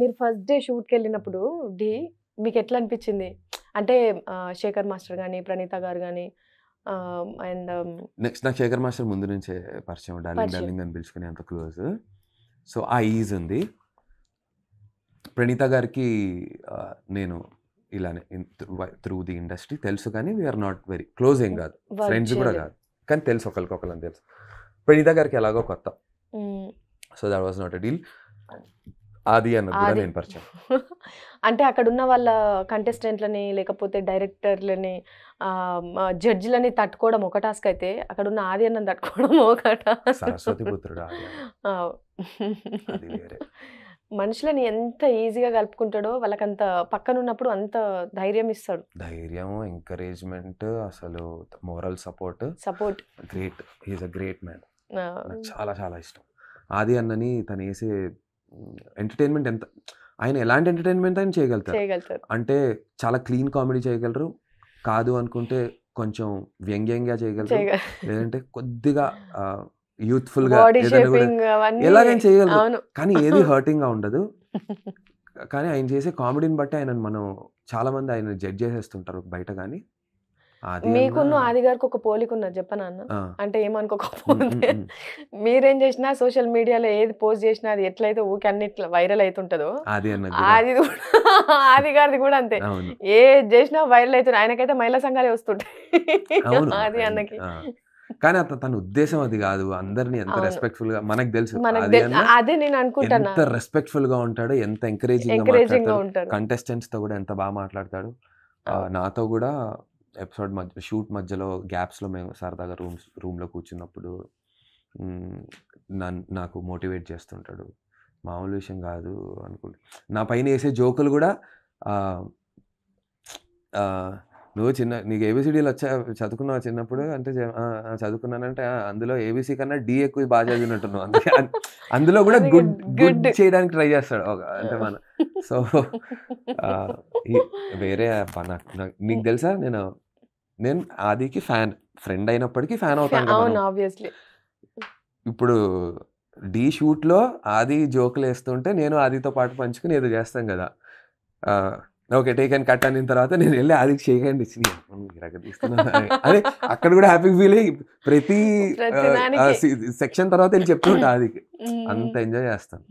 మీరు first day షూట్కి వెళ్ళినప్పుడు D మీకు ఎట్లా అనిపించింది అంటే శేఖర్ మాస్టర్ కానీ ప్రణీత గారు కానీ అండ్ నెక్స్ట్ నాకు శేఖర్ మాస్టర్ ముందు నుంచే పరిచయం డార్లింగ్ డార్లింగ్ అని పిలుచుకునే అంత క్లోజ్ సో ఆ ఈజ్ ఉంది ప్రణీత గారికి నేను ఇలానే త్రూ ది ఇండస్ట్రీ తెలుసు కానీ వీఆర్ నాట్ వెరీ క్లోజ్ ఏం కాదు ఫ్రెండ్స్ కూడా కాదు కానీ తెలుసు ఒకరికొకరు తెలుసు ప్రణీత గారికి ఎలాగో కొత్త so that was not a deal ఆది అన్నది నేను పరిచయం అంటే అక్కడ ఉన్న వాళ్ళ కంటెస్టెంట్లని లేకపోతే డైరెక్టర్లని జడ్జిలని తట్టుకోవడం ఒక టాస్క్ అయితే అక్కడ ఉన్న ఆది అన్నం తట్టుకోవడం ఒక టాస్క్ మనుషులని ఎంత ఈజీగా కలుపుకుంటాడో వాళ్ళకంత పక్కన ఉన్నప్పుడు అంత ధైర్యం ఇస్తాడు ధైర్యం ఎంకరేజ్మెంట్ అసలు moral support support great is a great man చాలా చాలా ఇష్టం ఆది అన్నని తను వేసే ఎంటర్టైన్మెంట్ ఎంత ఆయన ఎలాంటి ఎంటర్టైన్మెంట్ ఆయన చేయగలుగుతారు అంటే చాలా క్లీన్ కామెడీ చేయగలరు కాదు అనుకుంటే కొంచెం వ్యంగ్యంగా చేయగలరు లేదంటే కొద్దిగా యూత్ఫుల్ గా ఎలాగైనా చేయగలరు కానీ ఏది హర్టింగ్ గా ఉండదు కానీ ఆయన చేసే కామెడీని బట్టి ఆయన మనం చాలా మంది ఆయన జడ్జ్ చేసేస్తుంటారు బయట కానీ మీకున్న ఆది గారికి ఒక పోలిక ఉన్నది చెప్పనా అన్న అంటే ఏమనుకోకపోతే మీరేం చేసినా సోషల్ మీడియాలో ఏది పోస్ట్ చేసినా అది ఎట్లయితే ఊకి అన్నిట్లా వైరల్ అవుతుంటదో అది కూడా ఆది గారిది కూడా అంతే ఏ చేసినా వైరల్ అవుతుంది ఆయనకైతే మహిళా సంఘాలే వస్తుంటాయి ఆది అన్నకి కానీ అతను తన ఉద్దేశం అది కాదు అందరిని ఎంత రెస్పెక్ట్ఫుల్ గా మనకు తెలుసు అదే నేను అనుకుంటాను ఎంత రెస్పెక్ట్ఫుల్ గా ఉంటాడు ఎంత ఎంకరేజింగ్ కంటెస్టెంట్స్ తో కూడా ఎంత బాగా మాట్లాడతాడు నాతో కూడా ఎపిసోడ్ మధ్య షూట్ మధ్యలో గ్యాప్స్లో మేము సరదాగా రూమ్స్ రూమ్లో కూర్చున్నప్పుడు నన్ను నాకు మోటివేట్ చేస్తుంటాడు మామూలు విషయం కాదు అనుకుంటు నా పైన వేసే జోకులు కూడా నువ్వు చిన్న నీకు ఏబిసిడీలు వచ్చా చదువుకున్నావు చిన్నప్పుడు అంటే చదువుకున్నానంటే అందులో ఏబీసీ కన్నా డి ఎక్కువ బాగా చదివినట్టున్నావు అందుకే అందులో కూడా గుడ్ గుడ్ చేయడానికి ట్రై చేస్తాడు అంటే మన సో వేరే నీకు తెలుసా నేను నేను ఆదికి ఫ్యాన్ ఫ్రెండ్ అయినప్పటికీ ఫ్యాన్ అవుతాను ఇప్పుడు డీ షూట్లో ఆది జోకులు వేస్తుంటే నేను ఆదితో పాటు పంచుకుని ఏదో చేస్తాం కదా ఓకే టేక్ అండ్ కట్ అనిన తర్వాత నేను వెళ్ళి ఆదికి చేయకండి ఇచ్చింది అదే అక్కడ కూడా హ్యాపీ ఫీల్ అయ్యి ప్రతి సెక్షన్ తర్వాత వెళ్ళి చెప్తుంటా ఆదికి అంత ఎంజాయ్ చేస్తాను